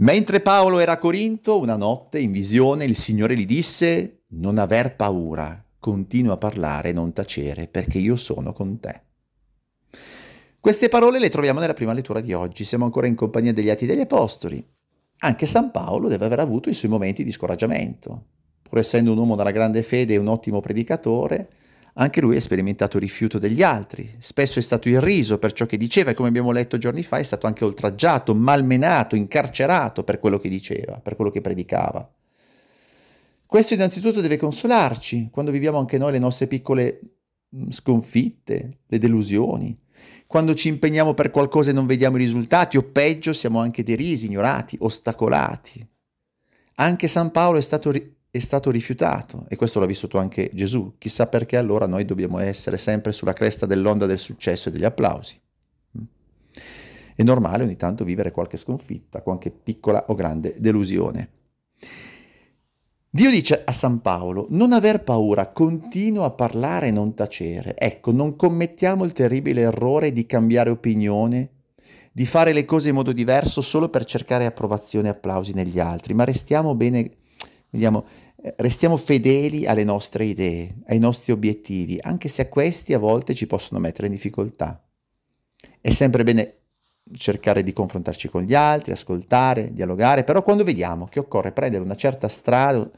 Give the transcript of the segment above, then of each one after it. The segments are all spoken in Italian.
Mentre Paolo era a Corinto, una notte in visione il Signore gli disse, non aver paura, continua a parlare non tacere, perché io sono con te. Queste parole le troviamo nella prima lettura di oggi, siamo ancora in compagnia degli Atti degli Apostoli. Anche San Paolo deve aver avuto i suoi momenti di scoraggiamento. Pur essendo un uomo dalla grande fede e un ottimo predicatore, anche lui ha sperimentato rifiuto degli altri, spesso è stato irriso per ciò che diceva e come abbiamo letto giorni fa è stato anche oltraggiato, malmenato, incarcerato per quello che diceva, per quello che predicava. Questo innanzitutto deve consolarci quando viviamo anche noi le nostre piccole mm, sconfitte, le delusioni, quando ci impegniamo per qualcosa e non vediamo i risultati o peggio siamo anche derisi, ignorati, ostacolati. Anche San Paolo è stato ri- è stato rifiutato e questo l'ha vissuto anche Gesù. Chissà perché allora noi dobbiamo essere sempre sulla cresta dell'onda del successo e degli applausi. Mm. È normale ogni tanto vivere qualche sconfitta, qualche piccola o grande delusione. Dio dice a San Paolo, non aver paura, continua a parlare e non tacere. Ecco, non commettiamo il terribile errore di cambiare opinione, di fare le cose in modo diverso solo per cercare approvazione e applausi negli altri, ma restiamo bene Vediamo, eh, restiamo fedeli alle nostre idee, ai nostri obiettivi, anche se questi a volte ci possono mettere in difficoltà. È sempre bene cercare di confrontarci con gli altri, ascoltare, dialogare, però quando vediamo che occorre prendere una certa strada,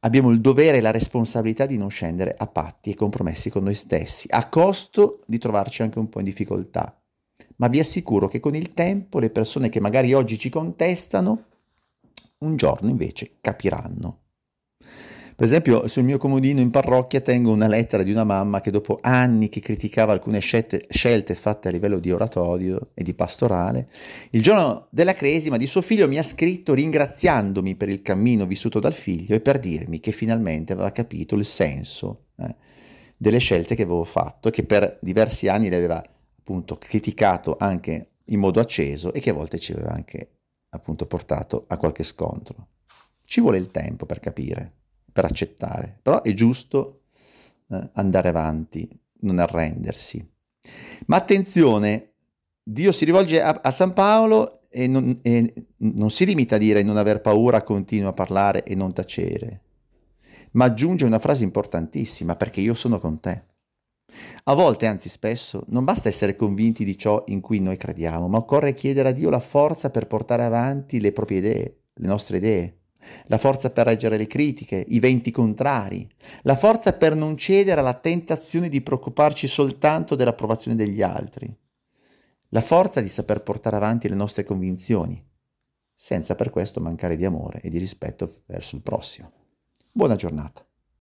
abbiamo il dovere e la responsabilità di non scendere a patti e compromessi con noi stessi, a costo di trovarci anche un po' in difficoltà. Ma vi assicuro che con il tempo le persone che magari oggi ci contestano un giorno invece capiranno. Per esempio, sul mio comodino in parrocchia tengo una lettera di una mamma che dopo anni che criticava alcune scelte, scelte, fatte a livello di oratorio e di pastorale, il giorno della cresima di suo figlio mi ha scritto ringraziandomi per il cammino vissuto dal figlio e per dirmi che finalmente aveva capito il senso eh, delle scelte che avevo fatto e che per diversi anni le aveva appunto criticato anche in modo acceso e che a volte ci aveva anche appunto portato a qualche scontro. Ci vuole il tempo per capire, per accettare, però è giusto eh, andare avanti, non arrendersi. Ma attenzione, Dio si rivolge a, a San Paolo e non, e non si limita a dire non aver paura, continua a parlare e non tacere, ma aggiunge una frase importantissima, perché io sono con te. A volte, anzi spesso, non basta essere convinti di ciò in cui noi crediamo, ma occorre chiedere a Dio la forza per portare avanti le proprie idee, le nostre idee, la forza per reggere le critiche, i venti contrari, la forza per non cedere alla tentazione di preoccuparci soltanto dell'approvazione degli altri, la forza di saper portare avanti le nostre convinzioni, senza per questo mancare di amore e di rispetto verso il prossimo. Buona giornata.